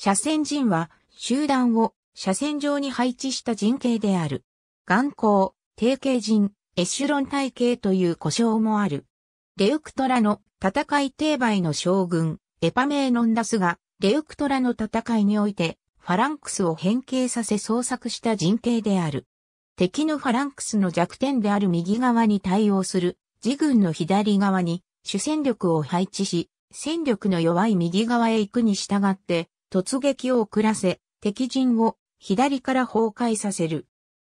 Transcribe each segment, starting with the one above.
斜線人は集団を斜線上に配置した人形である。眼光、定型人、エシュロン体系という故障もある。レウクトラの戦い定売の将軍、エパメーノンダスが、レウクトラの戦いにおいて、ファランクスを変形させ創作した人形である。敵のファランクスの弱点である右側に対応する、自軍の左側に主戦力を配置し、戦力の弱い右側へ行くに従って、突撃を遅らせ、敵陣を左から崩壊させる。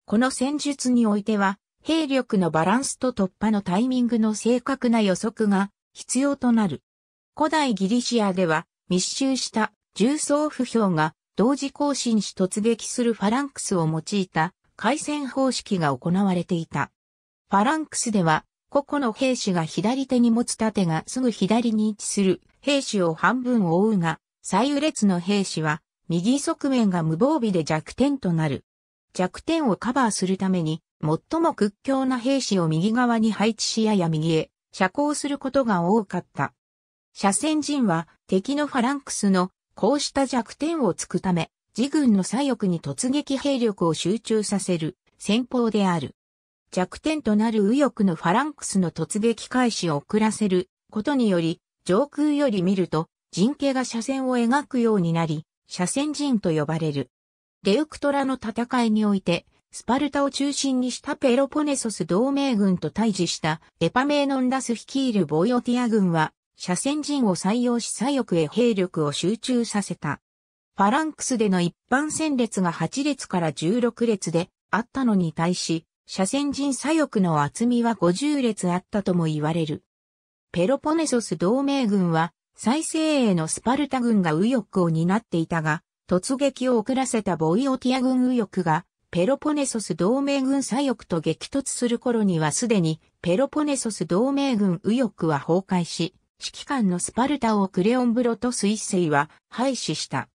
この戦術においては、兵力のバランスと突破のタイミングの正確な予測が必要となる。古代ギリシアでは密集した重装不評が同時行進し突撃するファランクスを用いた回戦方式が行われていた。ファランクスでは個々の兵士が左手に持つ盾がすぐ左に位置する兵士を半分覆うが左右列の兵士は、右側面が無防備で弱点となる。弱点をカバーするために、最も屈強な兵士を右側に配置しやや右へ、射行することが多かった。車線陣は敵のファランクスのこうした弱点をつくため、自軍の左翼に突撃兵力を集中させる戦法である。弱点となる右翼のファランクスの突撃開始を遅らせることにより、上空より見ると陣形が斜線を描くようになり、斜線陣と呼ばれる。レウクトラの戦いにおいて、スパルタを中心にしたペロポネソス同盟軍と対峙したエパメーノンダス率いるボイオティア軍は、斜線陣を採用し左翼へ兵力を集中させた。ファランクスでの一般戦列が8列から16列であったのに対し、斜線陣左翼の厚みは50列あったとも言われる。ペロポネソス同盟軍は再生へのスパルタ軍が右翼を担っていたが、突撃を遅らせたボイオティア軍右翼が、ペロポネソス同盟軍左翼と激突する頃にはすでに、ペロポネソス同盟軍右翼は崩壊し、指揮官のスパルタをクレオンブロと水イは廃止した。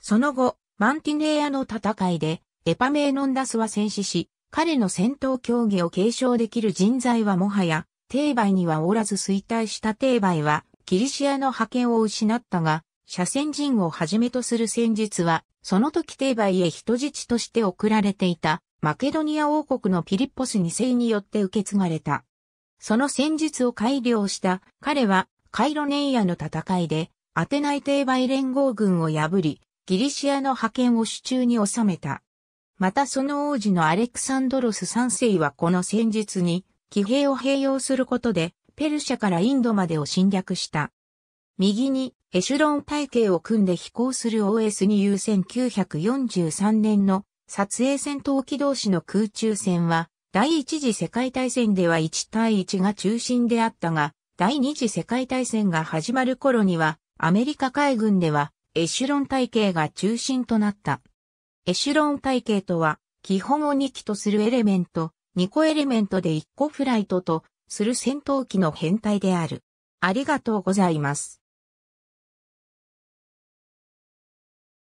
その後、マンティネーアの戦いで、エパメーノンダスは戦死し、彼の戦闘競技を継承できる人材はもはや、定売にはおらず衰退した定売は、ギリシアの覇権を失ったが、斜線人をはじめとする戦術は、その時定売へ人質として送られていた、マケドニア王国のピリッポス2世によって受け継がれた。その戦術を改良した彼はカイロネイアの戦いでアテナイ定ー連合軍を破りギリシアの覇権を手中に収めた。またその王子のアレクサンドロス3世はこの戦術に騎兵を併用することでペルシャからインドまでを侵略した。右にエシュロン体系を組んで飛行する OS2U 1943年の撮影戦闘機同士の空中戦は第一次世界大戦では1対1が中心であったが第二次世界大戦が始まる頃にはアメリカ海軍ではエシュロン体系が中心となった。エシュロン体系とは基本を2機とするエレメント、2個エレメントで1個フライトとする戦闘機の編隊である。ありがとうございます。